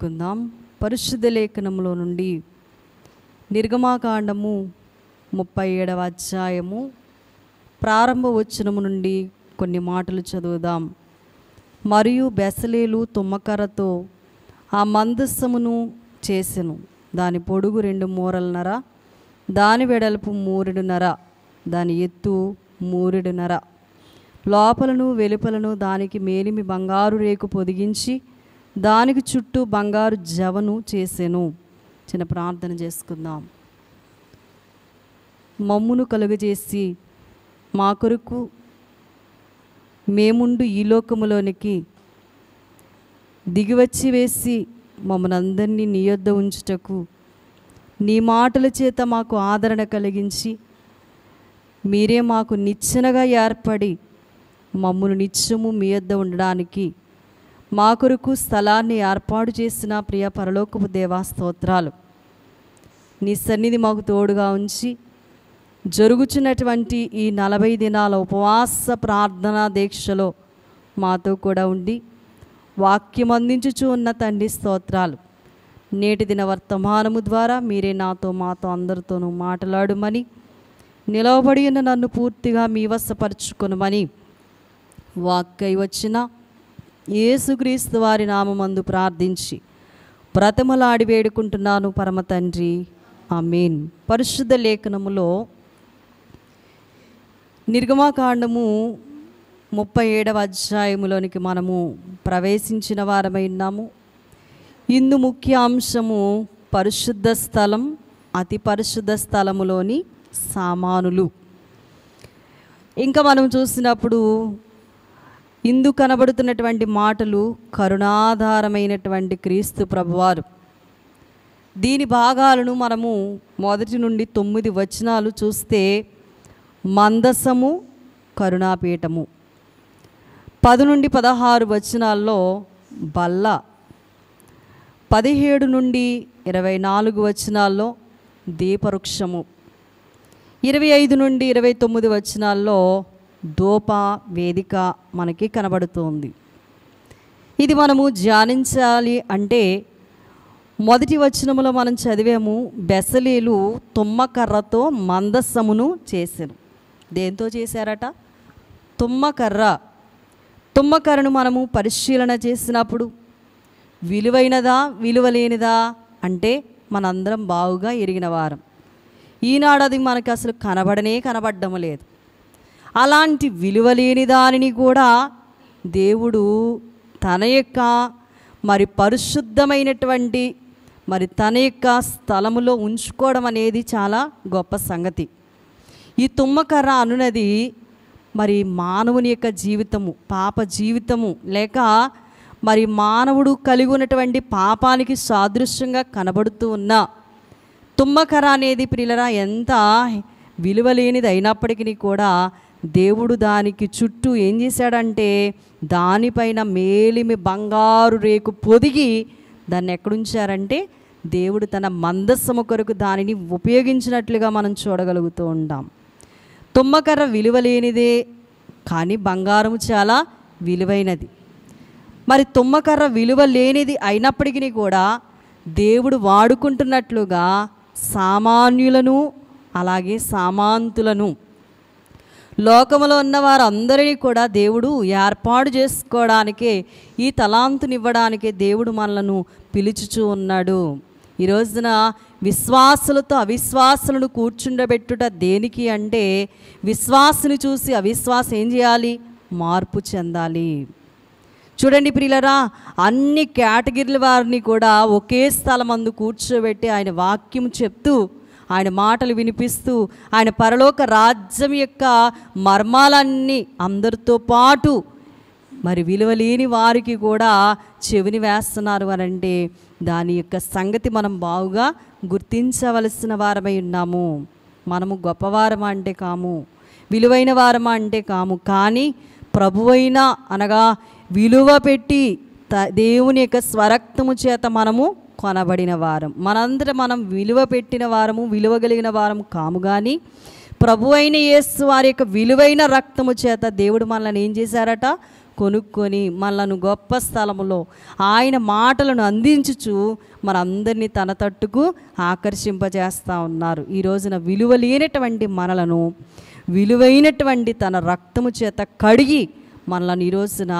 కుందాం పరిశుద్ధ లేఖనంలో నుండి నిర్గమాకాండము ముప్పై ఏడవ అధ్యాయము ప్రారంభ వచనము నుండి కొన్ని మాటలు చదువుదాం మరియు బెసలేలు తుమ్మకరతో ఆ మందస్సమును చేసెను దాని పొడుగు రెండు మూరలనర దాని వెడల్పు మూరెడునర దాని ఎత్తు మూరెడునర లోపలను వెలుపలను దానికి మేలిమి బంగారు రేకు పొదిగించి దానికి చుట్టూ బంగారు జవను చేసెను చిన్న ప్రార్థన చేసుకుందాం మమ్మును కలుగజేసి మా కొరకు మేముండు ఈ లోకములోనికి దిగివచ్చి వేసి మమ్మల్ని అందరినీ నీ యొద్ద ఉంచుటకు నీ మాటల చేత మాకు ఆదరణ కలిగించి మీరే మాకు నిచ్చెనగా ఏర్పడి మమ్మల్ని నిత్యము మీ యొద్ద ఉండడానికి మా కొరకు స్థలాన్ని ఏర్పాటు చేసిన ప్రియ పరలోకపు దేవా స్తోత్రాలు నీ సన్నిధి మాకు తోడుగా ఉంచి జరుగుచున్నటువంటి ఈ నలభై దినాల ఉపవాస ప్రార్థనా దీక్షలో మాతో కూడా ఉండి వాక్యం అందించుచు ఉన్న తండ్రి స్తోత్రాలు నేటి దిన వర్తమానము ద్వారా మీరే నాతో మాతో అందరితోనూ మాట్లాడమని నిలవబడి ఉన్న నన్ను పూర్తిగా మీ వశపరుచుకునమని వాక్కై వచ్చిన యేసుక్రీస్తు వారి నామందు ప్రార్థించి ప్రథమలాడి వేడుకుంటున్నాను పరమ తండ్రి మీన్ పరిశుద్ధ లేఖనములో నిర్గమాకాండము ముప్పై ఏడవ అధ్యాయములోనికి మనము ప్రవేశించిన వారమై ఉన్నాము ఇందు ముఖ్య అంశము పరిశుద్ధ స్థలం అతి పరిశుద్ధ స్థలములోని సామానులు ఇంకా మనం చూసినప్పుడు ఇందు కనబడుతున్నటువంటి మాటలు కరుణాధారమైనటువంటి క్రీస్తు ప్రభువారు దీని భాగాలను మనము మొదటి నుండి తొమ్మిది వచనాలు చూస్తే మందసము కరుణాపీఠము పది నుండి పదహారు వచనాల్లో బల్ల పదిహేడు నుండి ఇరవై నాలుగు వచనాల్లో దీపవృక్షము ఇరవై ఐదు నుండి ఇరవై తొమ్మిది వచనాల్లో ధూప వేదిక మనకి కనబడుతోంది ఇది మనము ధ్యానించాలి అంటే మొదటి వచనములో మనం చదివాము బెసలీలు తుమ్మకర్రతో మందస్సమును చేశారు దేంతో చేశారట తుమ్మకర్ర తుమ్మకర్రను మనము పరిశీలన చేసినప్పుడు విలువైనదా విలువలేనిదా అంటే మనందరం బావుగా ఎరిగిన వారం ఈనాడు అది మనకు అసలు కనబడనే కనబడడం లేదు అలాంటి విలువలేని దానిని కూడా దేవుడు తన యొక్క మరి పరిశుద్ధమైనటువంటి మరి తన యొక్క స్థలములో ఉంచుకోవడం అనేది చాలా గొప్ప సంగతి ఈ తుమ్మకర్ర అనున్నది మరి మానవుని యొక్క జీవితము పాప జీవితము లేక మరి మానవుడు కలిగి ఉన్నటువంటి పాపానికి సాదృశ్యంగా కనబడుతూ ఉన్న తుమ్మకర అనేది ప్రిలరా ఎంత విలువ లేనిది అయినప్పటికీ కూడా దేవుడు దానికి చుట్టూ ఏం చేశాడంటే దానిపైన మేలిమి బంగారు రేకు పొదిగి దాన్ని ఎక్కడుంచారంటే దేవుడు తన మందస్సము కొరకు దానిని ఉపయోగించినట్లుగా మనం చూడగలుగుతూ ఉంటాం తుమ్మకర్ర విలువ లేనిదే కానీ బంగారం చాలా విలువైనది మరి తుమ్మకర్ర విలువ లేనిది అయినప్పటికీ కూడా దేవుడు వాడుకుంటున్నట్లుగా సామాన్యులను అలాగే సామాంతులను లోకంలో ఉన్న వారందరినీ కూడా దేవుడు ఏర్పాటు చేసుకోవడానికే ఈ తలాంతునివ్వడానికే దేవుడు మనలను పిలుచుచూ ఉన్నాడు ఈరోజున విశ్వాసులతో అవిశ్వాసులను కూర్చుండబెట్టుట దేనికి అంటే విశ్వాసుని చూసి అవిశ్వాసం ఏం చేయాలి మార్పు చెందాలి చూడండి ప్రియులరా అన్ని కేటగిరీల వారిని కూడా ఒకే స్థలం అందు కూర్చోబెట్టి ఆయన వాక్యం చెప్తూ ఆయన మాటలు వినిపిస్తూ ఆయన పరలోక రాజ్యం యొక్క మర్మాలన్నీ అందరితో పాటు మరి విలువలేని వారికి కూడా చెవిని వేస్తున్నారు అనంటే దాని యొక్క సంగతి మనం బావుగా గుర్తించవలసిన వారమై ఉన్నాము మనము గొప్పవారమా అంటే కాము విలువైన వారమా అంటే కాము కానీ ప్రభువైన అనగా విలువ పెట్టి దేవుని యొక్క స్వరక్తము చేత మనము కొనబడిన వారం మనందరం మనం విలువ పెట్టిన వారము విలువ కలిగిన వారము కాము కానీ ప్రభు అయిన యేసు వారి యొక్క విలువైన రక్తము చేత దేవుడు మనల్ని ఏం చేశారట కొనుక్కొని మనల్ని గొప్ప స్థలములో ఆయన మాటలను అందించుచు మనందరినీ తన తట్టుకు ఆకర్షింపజేస్తూ ఉన్నారు ఈ రోజున విలువ లేనటువంటి మనలను విలువైనటువంటి తన రక్తము చేత కడిగి మనల్ని ఈ రోజున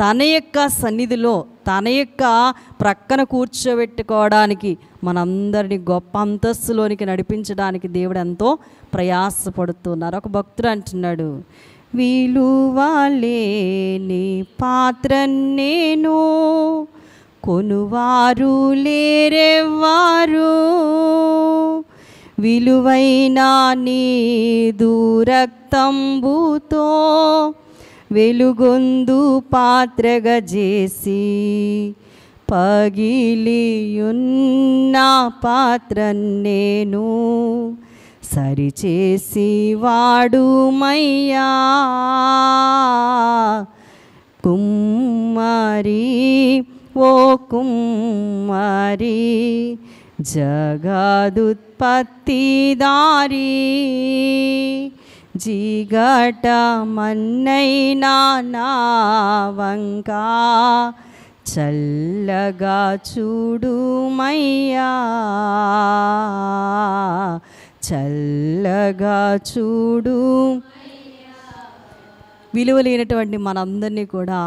తన యొక్క సన్నిధిలో తన యొక్క ప్రక్కన కూర్చోబెట్టుకోవడానికి మనందరినీ గొప్ప అంతస్తులోనికి నడిపించడానికి దేవుడు ఎంతో ప్రయాసపడుతున్నారు ఒక భక్తుడు అంటున్నాడు విలువలేని పాత్ర నేను కొనువారు లేరెవ్వారు విలువైన నీ దూరక్తంబుతో వెలుగొందు పాత్రగా చేసి పగిలియున్న పాత్ర నేను సరిచేసి వాడుమయ్యా కుమ్మరి ఓ కుమ్మరి జగదుత్పత్తిదారీ జిగట మన్నైనా నా వంక చల్లగా చూడుమయ్యా చల్లగా చూడు విలువ లేనటువంటి మనందరినీ కూడా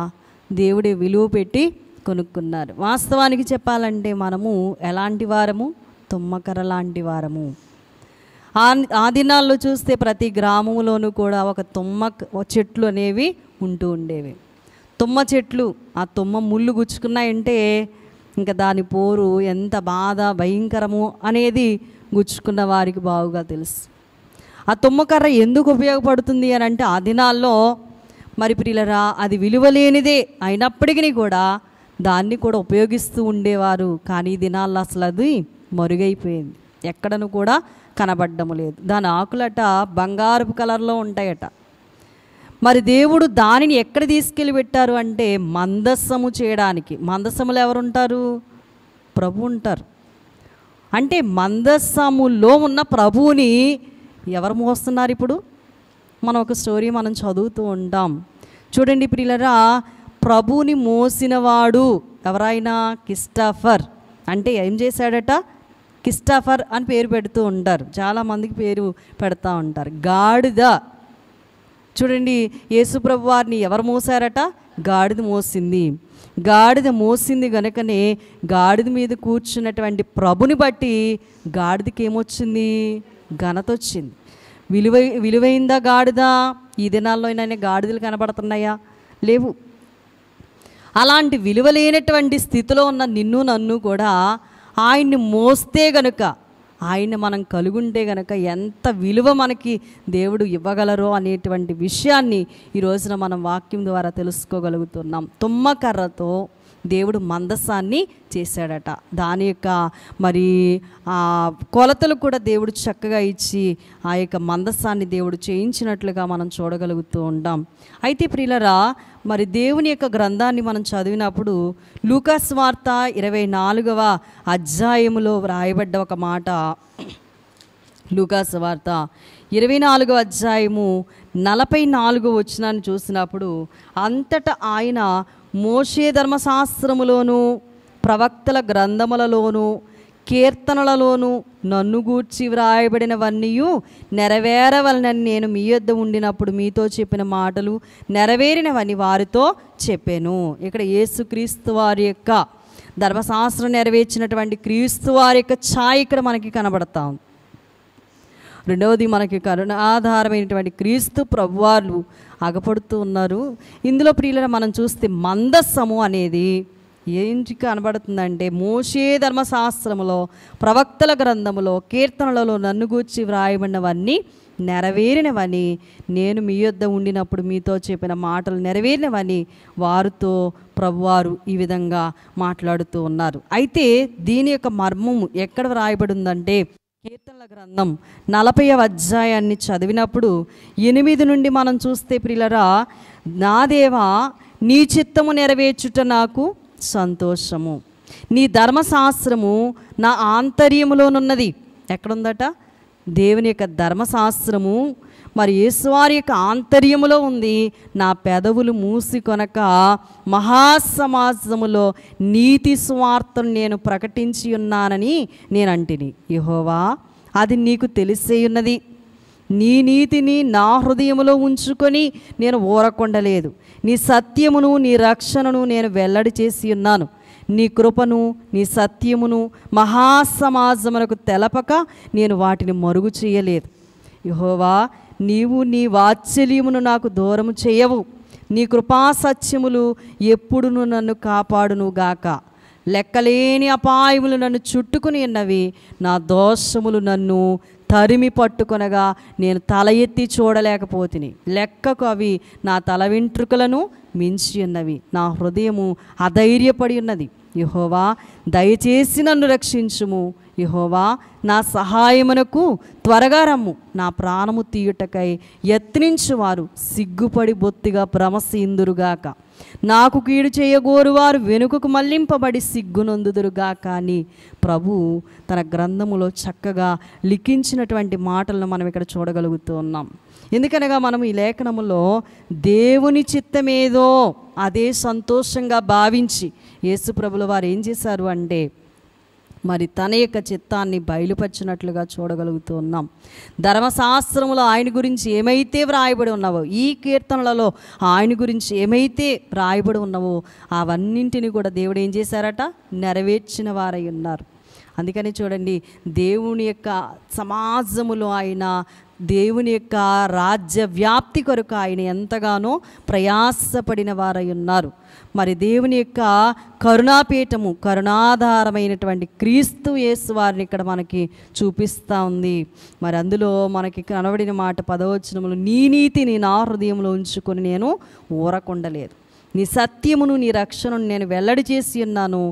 దేవుడే విలువ పెట్టి కొనుక్కున్నారు వాస్తవానికి చెప్పాలంటే మనము ఎలాంటి వారము తుమ్మకర లాంటి వారము ఆ దినాల్లో చూస్తే ప్రతి గ్రామంలోనూ కూడా ఒక తుమ్మ చెట్లు అనేవి ఉంటూ ఉండేవి తుమ్మ చెట్లు ఆ తుమ్మ ముళ్ళు గుచ్చుకున్నాయంటే ఇంకా దాని పోరు ఎంత బాధ భయంకరము అనేది గుచ్చుకున్న వారికి బాగుగా తెలుసు ఆ తుమ్మకర్ర ఎందుకు ఉపయోగపడుతుంది అని అంటే ఆ దినాల్లో మరి ప్రియులరా అది విలువలేనిదే అయినప్పటికీ కూడా దాన్ని కూడా ఉపయోగిస్తూ ఉండేవారు కానీ ఈ దినాల్లో అసలు అది మరుగైపోయింది ఎక్కడను కూడా కనబడ్డము లేదు దాని ఆకులట బంగారపు కలర్లో ఉంటాయట మరి దేవుడు దానిని ఎక్కడ తీసుకెళ్ళి పెట్టారు అంటే మందస్సము చేయడానికి మందస్సములు ఎవరుంటారు ప్రభు ఉంటారు అంటే మందస్సములో ఉన్న ప్రభువుని ఎవరు మోస్తున్నారు ఇప్పుడు మనం ఒక స్టోరీ మనం చదువుతూ ఉంటాం చూడండి ప్రియులరా ప్రభువుని మోసినవాడు ఎవరైనా కిస్టాఫర్ అంటే ఏం చేశాడట కిస్టాఫర్ అని పేరు పెడుతూ ఉంటారు చాలామందికి పేరు పెడతా ఉంటారు గాడిద చూడండి యేసుప్రభు వారిని ఎవరు మోసారట గాడిద మోసింది గాడిద మోసింది గనుకనే గాడిద మీద కూర్చున్నటువంటి ప్రభుని బట్టి గాడిదకి ఏమొచ్చింది ఘనత వచ్చింది విలువ విలువైందా గాడిద ఈ దినాల్లో అయినా గాడిదలు కనబడుతున్నాయా లేవు అలాంటి విలువ లేనటువంటి స్థితిలో ఉన్న నిన్ను నన్ను కూడా ఆయన్ని మోస్తే గనుక ఆయన్ని మనం కలుగుంటే గనక ఎంత విలువ మనకి దేవుడు ఇవ్వగలరో అనేటువంటి విషయాన్ని ఈ రోజున మనం వాక్యం ద్వారా తెలుసుకోగలుగుతున్నాం తుమ్మకర్రతో దేవుడు మందసాన్ని చేశాడట దాని యొక్క మరి ఆ కొలతలు కూడా దేవుడు చక్కగా ఇచ్చి ఆ యొక్క మందసాన్ని దేవుడు చేయించినట్లుగా మనం చూడగలుగుతూ ఉంటాం అయితే ప్రియులరా మరి దేవుని యొక్క గ్రంథాన్ని మనం చదివినప్పుడు లూకాస్ వార్త ఇరవై నాలుగవ అధ్యాయములో వ్రాయబడ్డ ఒక మాట లూకాస్ వార్త ఇరవై నాలుగవ అధ్యాయము నలభై నాలుగు వచ్చినాన్ని చూసినప్పుడు అంతటా ఆయన మోషే ధర్మశాస్త్రములోను ప్రవక్తల గ్రంథములలోనూ కీర్తనలలోనూ నన్ను గూర్చి వ్రాయబడినవన్నీ నెరవేరవలనని నేను మీ యొద్ద ఉండినప్పుడు మీతో చెప్పిన మాటలు నెరవేరినవని వారితో చెప్పాను ఇక్కడ యేసుక్రీస్తు వారి యొక్క ధర్మశాస్త్రం నెరవేర్చినటువంటి క్రీస్తు వారి యొక్క ఛాయ్ ఇక్కడ మనకి కనబడతా ఉంది రెండవది మనకి కరుణ ఆధారమైనటువంటి క్రీస్తు ప్రభువార్లు అగపడుతూ ఉన్నారు ఇందులో ప్రియుల మనం చూస్తే మందస్సము అనేది ఏంటి కనబడుతుందంటే మోషే ధర్మశాస్త్రములో ప్రవక్తల గ్రంథములో కీర్తనలలో నన్ను గూర్చి వ్రాయబడినవన్నీ నెరవేరినవని నేను మీ యొద్ద ఉండినప్పుడు మీతో చెప్పిన మాటలు నెరవేరినవని వారితో ప్రభువారు ఈ విధంగా మాట్లాడుతూ ఉన్నారు అయితే దీని యొక్క మర్మము ఎక్కడ వ్రాయబడిందంటే కీర్తనల గ్రంథం నలభై అధ్యాయాన్ని చదివినప్పుడు ఎనిమిది నుండి మనం చూస్తే ప్రిలరా నా దేవా నీ చిత్తము నెరవేర్చుట నాకు సంతోషము నీ ధర్మశాస్త్రము నా ఆంతర్యములోనున్నది ఎక్కడుందట దేవుని యొక్క ధర్మశాస్త్రము మరి యేసువారి యొక్క ఆంతర్యములో ఉంది నా పెదవులు మూసి కొనక మహాసమాజములో నీతి స్వార్థను నేను ప్రకటించి ఉన్నానని నేను అంటిని యహోవా అది నీకు తెలిసే ఉన్నది నీ నీతిని నా హృదయంలో ఉంచుకొని నేను ఊరకుండలేదు నీ సత్యమును నీ రక్షణను నేను వెల్లడి చేసి ఉన్నాను నీ కృపను నీ సత్యమును మహాసమాజమునకు తెలపక నేను వాటిని మరుగు చేయలేదు యహోవా నీవు నీ వాత్సల్యమును నాకు దూరము చేయవు నీ కృపా సత్యములు ఎప్పుడును నన్ను కాపాడును గాక లెక్కలేని అపాయములు నన్ను చుట్టుకుని ఉన్నవి నా దోషములు నన్ను తరిమి పట్టుకొనగా నేను తల ఎత్తి చూడలేకపోతిని లెక్కకు అవి నా తల వెంట్రుకలను మించి ఉన్నవి నా హృదయము అధైర్యపడి ఉన్నది యహోవా దయచేసి నన్ను రక్షించుము యహోవా నా సహాయమునకు త్వరగా రమ్ము నా ప్రాణము తీయుటకై యత్నించువారు సిగ్గుపడి బొత్తిగా భ్రమసీందురుగాక నాకు కీడు చేయగోరువారు వెనుకకు మళ్లింపబడి సిగ్గునందుదురుగా కానీ ప్రభు తన గ్రంథములో చక్కగా లిఖించినటువంటి మాటలను మనం ఇక్కడ చూడగలుగుతూ ఉన్నాం ఎందుకనగా మనం ఈ లేఖనములో దేవుని చిత్తమేదో అదే సంతోషంగా భావించి యేసుప్రభుల వారు ఏం చేశారు అంటే మరి తన యొక్క చిత్తాన్ని బయలుపరిచినట్లుగా చూడగలుగుతూ ఉన్నాం ధర్మశాస్త్రములో ఆయన గురించి ఏమైతే వ్రాయబడి ఉన్నావో ఈ కీర్తనలలో ఆయన గురించి ఏమైతే వ్రాయబడి ఉన్నావో అవన్నింటిని కూడా దేవుడు ఏం చేశారట నెరవేర్చిన వారై ఉన్నారు అందుకని చూడండి దేవుని యొక్క సమాజములో ఆయన దేవుని యొక్క రాజ్య వ్యాప్తి కొరకు ఆయన ఎంతగానో ప్రయాసపడిన వారై ఉన్నారు మరి దేవుని యొక్క కరుణాపీఠము కరుణాధారమైనటువంటి క్రీస్తు యేసు వారిని ఇక్కడ మనకి చూపిస్తూ ఉంది మరి అందులో మనకి కనబడిన మాట పదవచనములు నీ నీతిని నా హృదయంలో ఉంచుకొని నేను ఊరకుండలేదు నీ సత్యమును నీ రక్షణను నేను వెల్లడి చేసి ఉన్నాను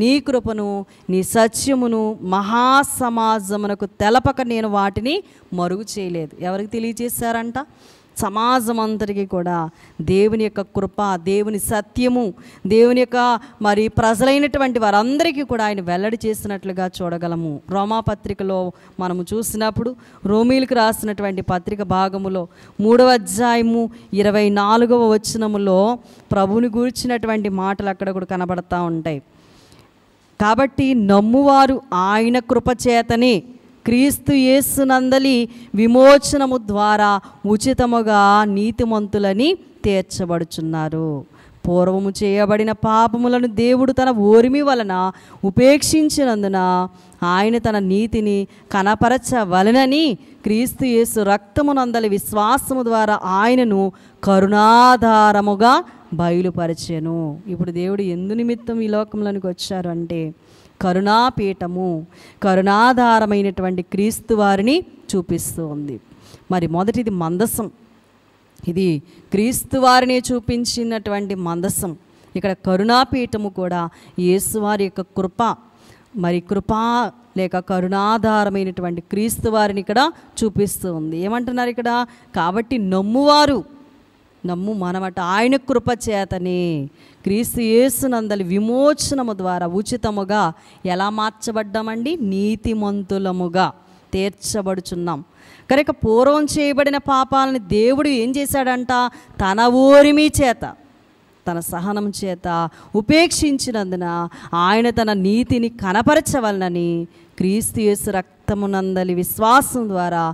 నీ కృపను నీ సత్యమును మహాసమాజమునకు తెలపక నేను వాటిని మరుగు చేయలేదు ఎవరికి తెలియజేశారంట సమాజం అందరికీ కూడా దేవుని యొక్క కృప దేవుని సత్యము దేవుని యొక్క మరి ప్రజలైనటువంటి వారందరికీ కూడా ఆయన వెల్లడి చేసినట్లుగా చూడగలము రోమాపత్రికలో మనము చూసినప్పుడు రోమిలకు రాసినటువంటి పత్రిక భాగములో మూడవ అధ్యాయము ఇరవై నాలుగవ వచనములో ప్రభుని గురించినటువంటి మాటలు అక్కడ కూడా కనబడతా ఉంటాయి కాబట్టి నమ్మువారు ఆయన కృపచేతనే క్రీస్తు యేసునందలి విమోచనము ద్వారా ఉచితముగా నీతిమంతులని తీర్చబడుచున్నారు పూర్వము చేయబడిన పాపములను దేవుడు తన ఓరిమి వలన ఉపేక్షించినందున ఆయన తన నీతిని కనపరచవలనని క్రీస్తు యేసు రక్తమునందలి విశ్వాసము ద్వారా ఆయనను కరుణాధారముగా బయలుపరిచాను ఇప్పుడు దేవుడు ఎందు నిమిత్తం ఈ లోకంలోనికి వచ్చారు అంటే కరుణాపీఠము కరుణాధారమైనటువంటి క్రీస్తు వారిని చూపిస్తూ ఉంది మరి మొదటిది మందసం ఇది క్రీస్తు వారిని చూపించినటువంటి మందసం ఇక్కడ కరుణాపీఠము కూడా యేసువారి యొక్క కృప మరి కృపా లేక కరుణాధారమైనటువంటి క్రీస్తు వారిని ఇక్కడ చూపిస్తూ ఉంది ఏమంటున్నారు ఇక్కడ కాబట్టి నమ్మువారు నమ్ము మనమట ఆయన చేతని క్రీస్తు యేసునందలి విమోచనము ద్వారా ఉచితముగా ఎలా మార్చబడ్డామండి నీతిమంతులముగా తీర్చబడుచున్నాం కనుక పూర్వం చేయబడిన పాపాలని దేవుడు ఏం చేశాడంట తన ఊరిమి చేత తన సహనం చేత ఉపేక్షించినందున ఆయన తన నీతిని కనపరచవలనని క్రీస్తు యేసు రక్తమునందలి విశ్వాసం ద్వారా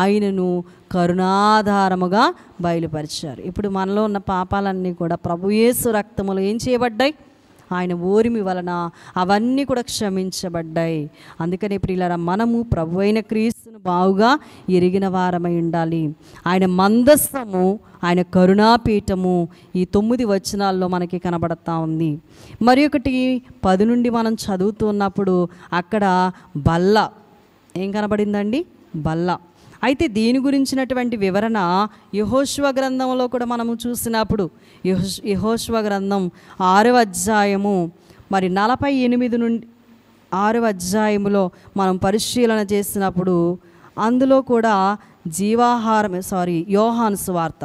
ఆయనను కరుణాధారముగా బయలుపరిచారు ఇప్పుడు మనలో ఉన్న పాపాలన్నీ కూడా ప్రభుయేసు రక్తములు ఏం చేయబడ్డాయి ఆయన ఓరిమి వలన అవన్నీ కూడా క్షమించబడ్డాయి అందుకని ఇప్పుడు ఇలా మనము ప్రభు అయిన క్రీస్తును బావుగా ఎరిగిన వారమై ఉండాలి ఆయన మందస్వము ఆయన కరుణాపీఠము ఈ తొమ్మిది వచనాల్లో మనకి కనబడతా ఉంది మరి ఒకటి పది నుండి మనం చదువుతున్నప్పుడు అక్కడ బల్ల ఏం కనబడిందండి బల్ల అయితే దీని గురించినటువంటి వివరణ యహోశ్వ గ్రంథంలో కూడా మనము చూసినప్పుడు యహోశ్వ గ్రంథం ఆరవ అధ్యాయము మరి నలభై ఎనిమిది నుండి ఆరవ అధ్యాయములో మనం పరిశీలన చేసినప్పుడు అందులో కూడా జీవాహారం సారీ యోహాను స్వార్త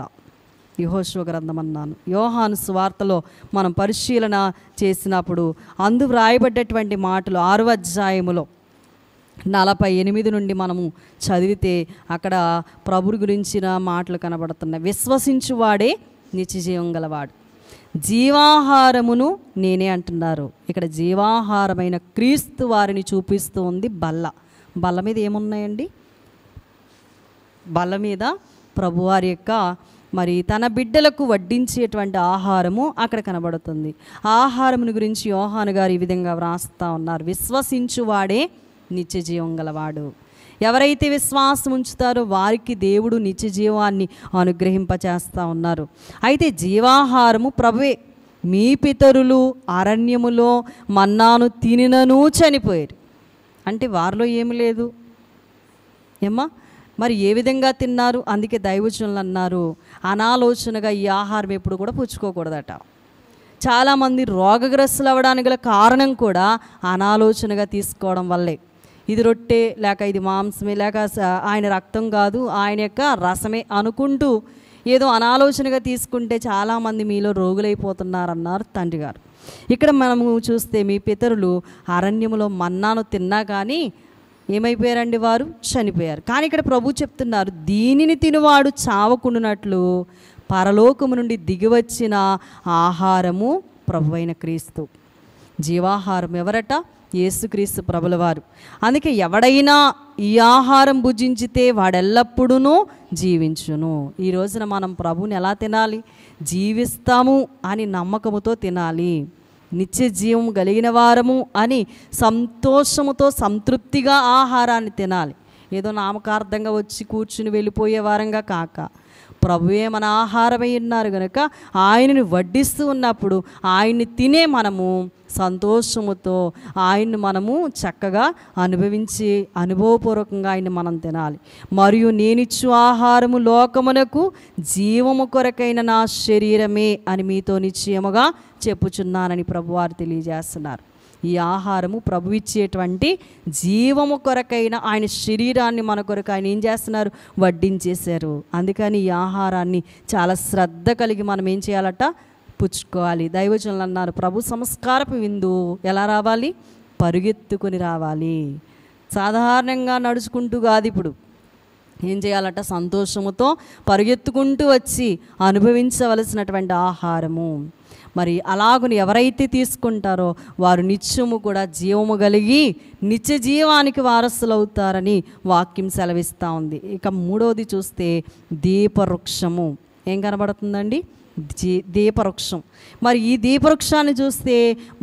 యహోశ్వ గ్రంథం అన్నాను యోహాను స్వార్తలో మనం పరిశీలన చేసినప్పుడు అందు వ్రాయబడ్డటువంటి మాటలు ఆరవ అధ్యాయములో నలభై ఎనిమిది నుండి మనము చదివితే అక్కడ ప్రభు గురించిన మాటలు కనబడుతున్నాయి విశ్వసించువాడే నిత్యజీవం గలవాడు జీవాహారమును నేనే అంటున్నారు ఇక్కడ జీవాహారమైన క్రీస్తు వారిని చూపిస్తూ ఉంది బల్ల బల్ల మీద ఏమున్నాయండి బల్ల మీద ప్రభువారి యొక్క మరి తన బిడ్డలకు వడ్డించేటువంటి ఆహారము అక్కడ కనబడుతుంది ఆహారముని గురించి యోహాను గారు ఈ విధంగా వ్రాస్తూ ఉన్నారు విశ్వసించువాడే వాడే నిత్య జీవం గలవాడు ఎవరైతే విశ్వాసం ఉంచుతారో వారికి దేవుడు నిత్య జీవాన్ని అనుగ్రహింపచేస్తూ ఉన్నారు అయితే జీవాహారము ప్రభువే మీ పితరులు అరణ్యములో మన్నాను తినినను చనిపోయారు అంటే వారిలో ఏమి లేదు ఏమ్మా మరి ఏ విధంగా తిన్నారు అందుకే దైవజనులు అన్నారు అనాలోచనగా ఈ ఆహారం ఎప్పుడు కూడా పుచ్చుకోకూడదట చాలామంది రోగగ్రస్తులు అవ్వడానికి గల కారణం కూడా అనాలోచనగా తీసుకోవడం వల్లే ఇది రొట్టె లేక ఇది మాంసమే లేక ఆయన రక్తం కాదు ఆయన యొక్క రసమే అనుకుంటూ ఏదో అనాలోచనగా తీసుకుంటే చాలామంది మీలో రోగులైపోతున్నారన్నారు తండ్రి గారు ఇక్కడ మనము చూస్తే మీ పితరులు అరణ్యములో మన్నాను తిన్నా కానీ ఏమైపోయారండి వారు చనిపోయారు కానీ ఇక్కడ ప్రభు చెప్తున్నారు దీనిని తినువాడు చావకుండునట్లు పరలోకము నుండి దిగివచ్చిన ఆహారము ప్రభు అయిన క్రీస్తు జీవాహారం ఎవరట యేసుక్రీస్తు ప్రభులవారు అందుకే ఎవడైనా ఈ ఆహారం భుజించితే వాడెల్లప్పుడూ జీవించును ఈ రోజున మనం ప్రభుని ఎలా తినాలి జీవిస్తాము అని నమ్మకముతో తినాలి నిత్య జీవం కలిగిన వారము అని సంతోషముతో సంతృప్తిగా ఆహారాన్ని తినాలి ఏదో నామకార్థంగా వచ్చి కూర్చుని వెళ్ళిపోయే వారంగా కాక ప్రభువే మన ఆహారమై ఉన్నారు కనుక ఆయనని వడ్డిస్తూ ఉన్నప్పుడు ఆయన్ని తినే మనము సంతోషముతో ఆయన్ని మనము చక్కగా అనుభవించి అనుభవపూర్వకంగా ఆయన్ని మనం తినాలి మరియు నేనిచ్చు ఆహారము లోకమునకు జీవము కొరకైన నా శరీరమే అని మీతో నిశ్చయముగా చెప్పుచున్నానని ప్రభువారు తెలియజేస్తున్నారు ఈ ఆహారము ప్రభు ఇచ్చేటువంటి జీవము కొరకైన ఆయన శరీరాన్ని మన కొరకు ఆయన ఏం చేస్తున్నారు వడ్డించేశారు అందుకని ఈ ఆహారాన్ని చాలా శ్రద్ధ కలిగి మనం ఏం చేయాలట పుచ్చుకోవాలి దైవజనులు అన్నారు ప్రభు సంస్కారపు విందు ఎలా రావాలి పరుగెత్తుకొని రావాలి సాధారణంగా నడుచుకుంటూ కాదు ఇప్పుడు ఏం చేయాలట సంతోషముతో పరుగెత్తుకుంటూ వచ్చి అనుభవించవలసినటువంటి ఆహారము మరి అలాగుని ఎవరైతే తీసుకుంటారో వారు నిత్యము కూడా జీవము కలిగి నిత్య జీవానికి అవుతారని వాక్యం సెలవిస్తూ ఉంది ఇక మూడవది చూస్తే దీపవృక్షము ఏం కనబడుతుందండి జీ దీపవృక్షం మరి ఈ దీపవృక్షాన్ని చూస్తే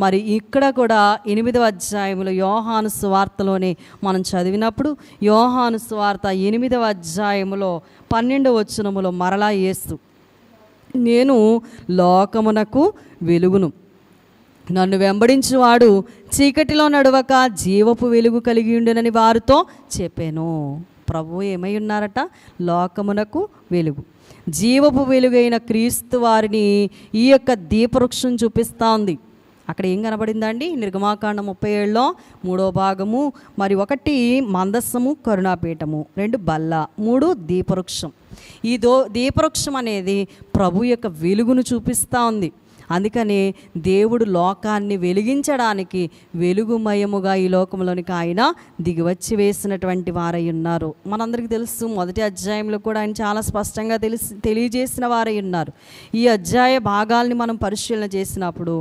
మరి ఇక్కడ కూడా ఎనిమిదవ అధ్యాయంలో యోహాను స్వార్తలోనే మనం చదివినప్పుడు యోహాను స్వార్త ఎనిమిదవ అధ్యాయములో పన్నెండవ వచ్చినములో మరలా యేసు నేను లోకమునకు వెలుగును నన్ను వెంబడించువాడు చీకటిలో నడవక జీవపు వెలుగు కలిగి ఉండునని వారితో చెప్పాను ప్రభు ఏమై ఉన్నారట లోకమునకు వెలుగు జీవపు వెలుగైన క్రీస్తు వారిని ఈ యొక్క దీపవృక్షం చూపిస్తూ ఉంది అక్కడ ఏం కనబడిందండి నిర్గమాకాండ ముప్పై ఏళ్ళలో మూడో భాగము మరి ఒకటి మందస్సము కరుణాపీఠము రెండు బల్ల మూడు దీపవృక్షం ఈ దో దీపవృక్షం అనేది ప్రభు యొక్క వెలుగును చూపిస్తూ ఉంది అందుకని దేవుడు లోకాన్ని వెలిగించడానికి వెలుగుమయముగా ఈ లోకంలోనికి ఆయన దిగివచ్చి వేసినటువంటి వారై ఉన్నారు మనందరికీ తెలుసు మొదటి అధ్యాయంలో కూడా ఆయన చాలా స్పష్టంగా తెలిసి తెలియజేసిన వారై ఉన్నారు ఈ అధ్యాయ భాగాల్ని మనం పరిశీలన చేసినప్పుడు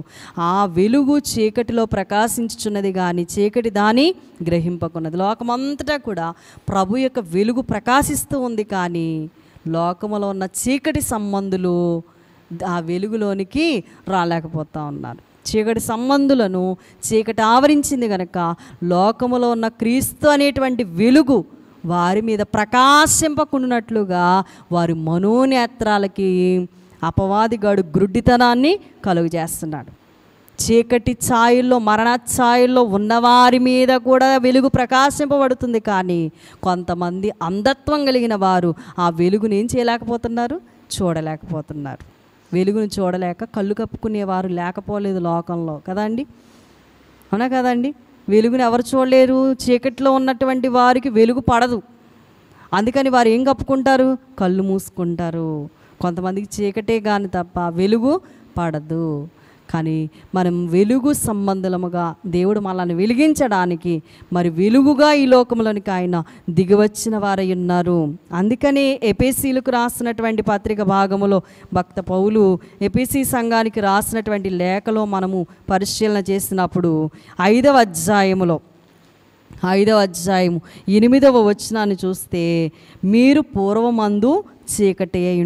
ఆ వెలుగు చీకటిలో ప్రకాశించుచున్నది కానీ చీకటి దాని గ్రహింపకున్నది లోకమంతటా కూడా ప్రభు యొక్క వెలుగు ప్రకాశిస్తూ ఉంది కానీ లోకములో ఉన్న చీకటి సంబంధులు ఆ వెలుగులోనికి రాలేకపోతూ ఉన్నారు చీకటి సంబంధులను చీకటి ఆవరించింది కనుక లోకములో ఉన్న క్రీస్తు అనేటువంటి వెలుగు వారి మీద ప్రకాశింపకున్నట్లుగా వారి మనోనేత్రాలకి అపవాదిగాడు గ్రుడ్డితనాన్ని చేస్తున్నాడు చీకటి ఛాయల్లో మరణఛాయల్లో ఉన్నవారి మీద కూడా వెలుగు ప్రకాశింపబడుతుంది కానీ కొంతమంది అంధత్వం కలిగిన వారు ఆ వెలుగుని ఏం చేయలేకపోతున్నారు చూడలేకపోతున్నారు వెలుగును చూడలేక కళ్ళు కప్పుకునేవారు లేకపోలేదు లోకంలో కదండి అవునా కదండి వెలుగుని ఎవరు చూడలేరు చీకట్లో ఉన్నటువంటి వారికి వెలుగు పడదు అందుకని వారు ఏం కప్పుకుంటారు కళ్ళు మూసుకుంటారు కొంతమందికి చీకటే కానీ తప్ప వెలుగు పడదు కానీ మనం వెలుగు సంబంధముగా దేవుడు మనల్ని వెలిగించడానికి మరి వెలుగుగా ఈ లోకంలోనికి ఆయన దిగివచ్చిన వారై ఉన్నారు అందుకనే ఎపిసీలకు రాసినటువంటి పత్రిక భాగములో భక్త పౌలు ఎపిసి సంఘానికి రాసినటువంటి లేఖలో మనము పరిశీలన చేసినప్పుడు ఐదవ అధ్యాయములో ఐదవ అధ్యాయం ఎనిమిదవ వచనాన్ని చూస్తే మీరు పూర్వమందు చీకటి అయి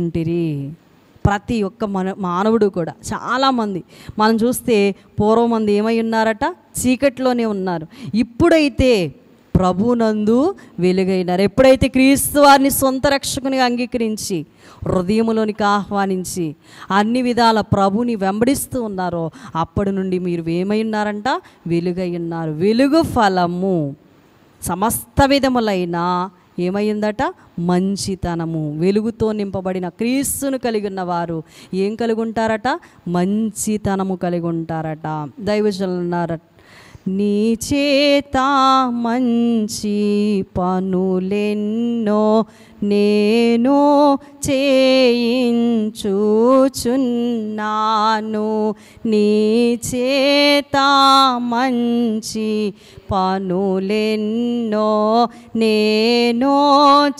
ప్రతి ఒక్క మన మానవుడు కూడా చాలామంది మనం చూస్తే పూర్వం మంది ఏమై ఉన్నారట చీకట్లోనే ఉన్నారు ఇప్పుడైతే ప్రభునందు వెలుగైనారు ఎప్పుడైతే క్రీస్తు వారిని సొంత రక్షకుని అంగీకరించి హృదయంలోనికి ఆహ్వానించి అన్ని విధాల ప్రభుని వెంబడిస్తూ ఉన్నారో అప్పటి నుండి మీరు ఏమై ఉన్నారంట వెలుగై ఉన్నారు వెలుగు ఫలము సమస్త విధములైన ఏమైందట మంచితనము వెలుగుతో నింపబడిన క్రీస్తును కలిగి ఉన్నవారు ఏం కలిగి ఉంటారట మంచితనము కలిగి ఉంటారట దైవజనున్నారట నీ చేత మంచి పనులెన్నో నేను చేయించుచున్నాను నీ చేత మంచి పనులెన్నో నేను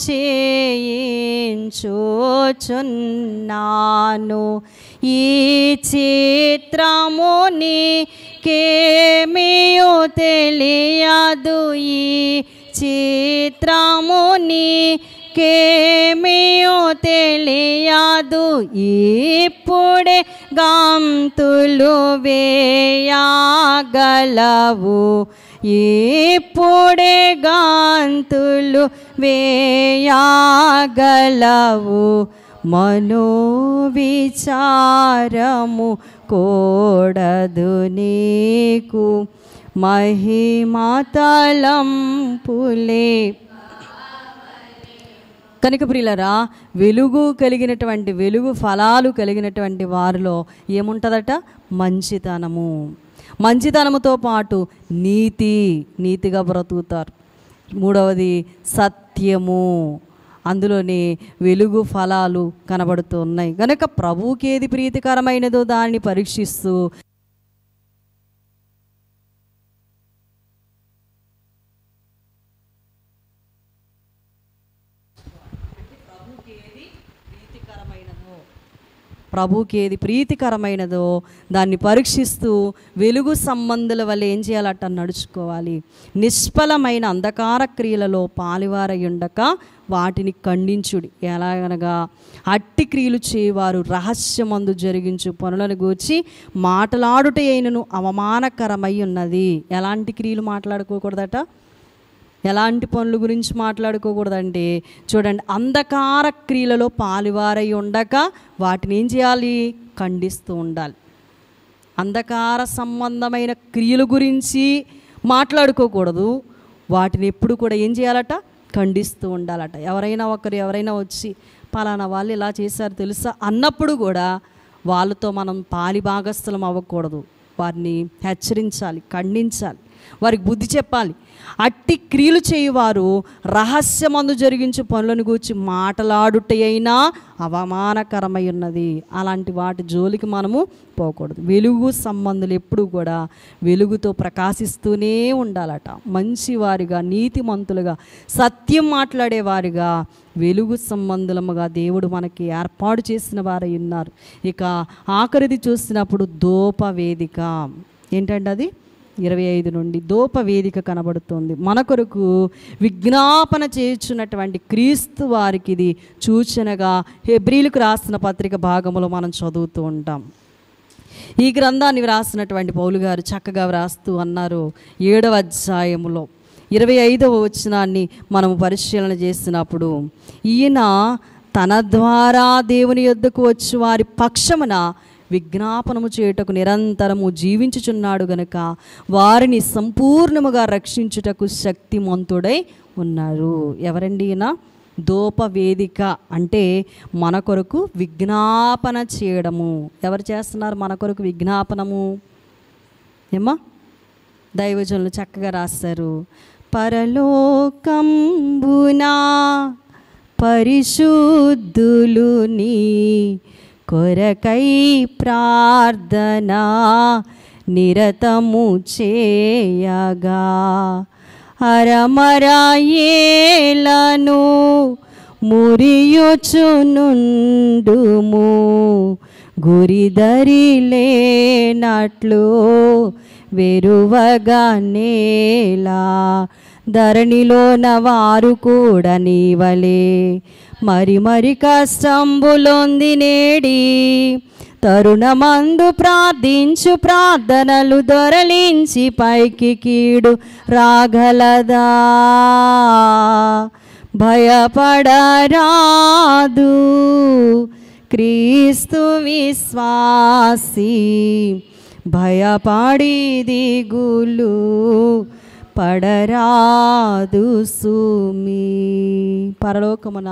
చేయించుచున్నాను ఈ చిత్రముని కేమియో తెలియదు ఈ చిత్రముని నీకేమీయో తెలియదు ఇప్పుడే గంతులు వేయగలవు ఇప్పుడే గాంతులు వేయగలవు మనోవిచారము కూడదు నీకు మహిమతలం పులే కనుక ప్రియులరా వెలుగు కలిగినటువంటి వెలుగు ఫలాలు కలిగినటువంటి వారిలో ఏముంటుందట మంచితనము మంచితనముతో పాటు నీతి నీతిగా బ్రతుకుతారు మూడవది సత్యము అందులోని వెలుగు ఫలాలు కనబడుతూ ఉన్నాయి కనుక ప్రభువుకి ఏది ప్రీతికరమైనదో దాన్ని పరీక్షిస్తూ ప్రభుకి ఏది ప్రీతికరమైనదో దాన్ని పరీక్షిస్తూ వెలుగు సంబంధుల వల్ల ఏం చేయాలట నడుచుకోవాలి నిష్ఫలమైన అంధకార క్రియలలో పాలివారై ఉండక వాటిని ఖండించుడి ఎలాగనగా అట్టి క్రియలు చేయవారు రహస్యమందు జరిగించు పనులను గూర్చి మాట్లాడుటైనను అవమానకరమై ఉన్నది ఎలాంటి క్రియలు మాట్లాడుకోకూడదట ఎలాంటి పనుల గురించి మాట్లాడుకోకూడదండి చూడండి అంధకార క్రియలలో పాలువారై ఉండక వాటిని ఏం చేయాలి ఖండిస్తూ ఉండాలి అంధకార సంబంధమైన క్రియల గురించి మాట్లాడుకోకూడదు వాటిని ఎప్పుడు కూడా ఏం చేయాలట ఖండిస్తూ ఉండాలట ఎవరైనా ఒకరు ఎవరైనా వచ్చి పలానా వాళ్ళు ఇలా చేశారు తెలుసా అన్నప్పుడు కూడా వాళ్ళతో మనం పాలి భాగస్థలం అవ్వకూడదు వారిని హెచ్చరించాలి ఖండించాలి వారికి బుద్ధి చెప్పాలి అట్టి క్రియలు చేయువారు రహస్యమందు జరిగించు పనులను గూర్చి అయినా అవమానకరమై ఉన్నది అలాంటి వాటి జోలికి మనము పోకూడదు వెలుగు సంబంధులు ఎప్పుడూ కూడా వెలుగుతో ప్రకాశిస్తూనే ఉండాలట మంచివారిగా నీతిమంతులుగా సత్యం మాట్లాడేవారిగా వెలుగు సంబంధులముగా దేవుడు మనకి ఏర్పాటు చేసిన వారై ఉన్నారు ఇక ఆఖరిది చూసినప్పుడు దోపవేదిక ఏంటండి అది ఇరవై ఐదు నుండి దోప వేదిక కనబడుతుంది మన కొరకు విజ్ఞాపన చేయుచున్నటువంటి క్రీస్తు వారికి ఇది సూచనగా హెబ్రిలకు రాసిన పత్రిక భాగంలో మనం చదువుతూ ఉంటాం ఈ గ్రంథాన్ని వ్రాసినటువంటి పౌలు గారు చక్కగా వ్రాస్తూ అన్నారు ఏడవ అధ్యాయములో ఇరవై ఐదవ వచనాన్ని మనం పరిశీలన చేసినప్పుడు ఈయన తన ద్వారా దేవుని యొద్దకు వచ్చి వారి పక్షమున విజ్ఞాపనము చేయుటకు నిరంతరము జీవించుచున్నాడు గనక వారిని సంపూర్ణముగా రక్షించుటకు శక్తిమంతుడై ఉన్నారు ఎవరండి ఈయన దోపవేదిక అంటే మన కొరకు విజ్ఞాపన చేయడము ఎవరు చేస్తున్నారు మన కొరకు విజ్ఞాపనము ఏమా దైవజనులు చక్కగా రాస్తారు పరలోకంబునా పరిశుద్ధులు నీ కొరకై ప్రార్థనా నిరతము చేయగా అరమరాయేలను మురియుచునుండుము గురిదరి లేనట్లు వెరువగా నేలా ధరణిలోన వారు కూడా నీవలే మరి మరి కష్టంబులొంది నేడి తరుణమందు ప్రార్థించు ప్రార్థనలు దొరలించి పైకి కీడు రాగలదా భయపడరాదు క్రీస్తు విశ్వాసీ భయపడి దిగులు పడరాదు సుమి పరలోకమున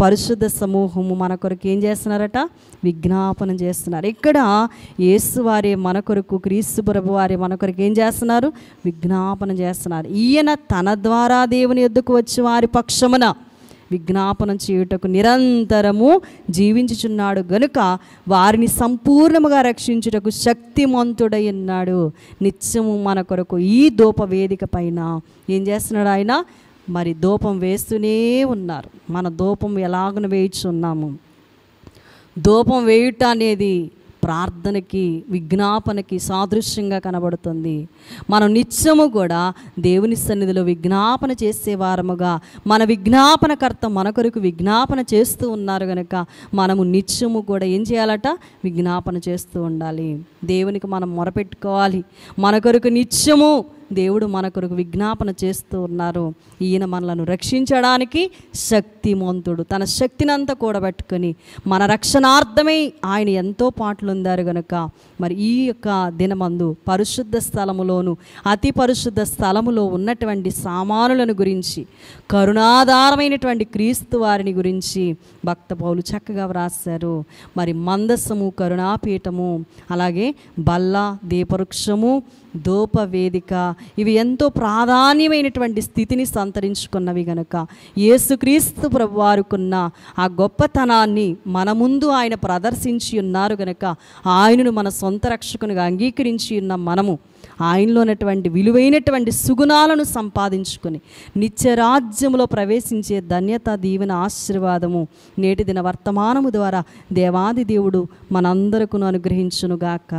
పరిశుద్ధ సమూహము మన కొరకు ఏం చేస్తున్నారట విజ్ఞాపనం చేస్తున్నారు ఇక్కడ యేసువారే మన కొరకు క్రీస్తు ప్రభు వారే మన కొరకు ఏం చేస్తున్నారు విజ్ఞాపన చేస్తున్నారు ఈయన తన ద్వారా దేవుని ఎద్దుకు వచ్చి వారి పక్షమున విజ్ఞాపనం చేయుటకు నిరంతరము జీవించుచున్నాడు గనుక వారిని సంపూర్ణముగా రక్షించుటకు శక్తిమంతుడై ఉన్నాడు నిత్యము మన కొరకు ఈ దూప వేదిక పైన ఏం చేస్తున్నాడు ఆయన మరి దూపం వేస్తూనే ఉన్నారు మన దూపం ఎలాగను వేయించున్నాము దూపం వేయుట అనేది ప్రార్థనకి విజ్ఞాపనకి సాదృశ్యంగా కనబడుతుంది మనం నిత్యము కూడా దేవుని సన్నిధిలో విజ్ఞాపన చేసేవారముగా మన విజ్ఞాపనకర్త మన కొరకు విజ్ఞాపన చేస్తూ ఉన్నారు కనుక మనము నిత్యము కూడా ఏం చేయాలట విజ్ఞాపన చేస్తూ ఉండాలి దేవునికి మనం మొరపెట్టుకోవాలి మన కొరకు నిత్యము దేవుడు మన కొరకు విజ్ఞాపన చేస్తూ ఉన్నారు ఈయన మనలను రక్షించడానికి శక్తిమంతుడు తన శక్తినంతా కూడబెట్టుకొని మన రక్షణార్థమై ఆయన ఎంతో పాటలుందారు కనుక మరి ఈ యొక్క దినమందు పరిశుద్ధ స్థలములోను అతి పరిశుద్ధ స్థలములో ఉన్నటువంటి సామానులను గురించి కరుణాధారమైనటువంటి క్రీస్తు వారిని గురించి భక్త పౌలు చక్కగా వ్రాశారు మరి మందస్సము కరుణాపీఠము అలాగే బల్ల దీపవృక్షము ధూపవేదిక ఇవి ఎంతో ప్రాధాన్యమైనటువంటి స్థితిని సంతరించుకున్నవి గనుక యేసుక్రీస్తు ప్రభువారుకున్న ఆ గొప్పతనాన్ని మన ముందు ఆయన ప్రదర్శించి ఉన్నారు గనుక ఆయనను మన సొంత రక్షకునిగా అంగీకరించి ఉన్న మనము ఆయనలోనటువంటి విలువైనటువంటి సుగుణాలను సంపాదించుకొని నిత్యరాజ్యములో ప్రవేశించే ధన్యత దీవెన ఆశీర్వాదము నేటి దిన వర్తమానము ద్వారా దేవాది దేవుడు మనందరకును అనుగ్రహించునుగాక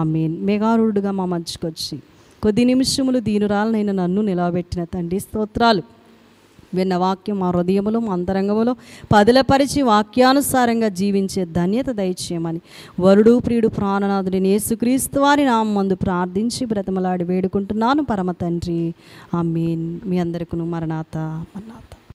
ఆ మీన్ మేఘారుడుగా మా మధ్యకొచ్చి కొద్ది నిమిషములు దీనురాలనైనా నన్ను నిలబెట్టిన తండ్రి స్తోత్రాలు విన్న వాక్యం మా హృదయములు మా అంతరంగములో పదిలపరిచి వాక్యానుసారంగా జీవించే ధన్యత దయచేయమని వరుడు ప్రియుడు ప్రాణనాథుడి నేసుక్రీస్తు వారి నామందు ప్రార్థించి బ్రతమలాడి వేడుకుంటున్నాను పరమ తండ్రి ఆ మీన్ మీ అందరికీ మరణాత మరణాత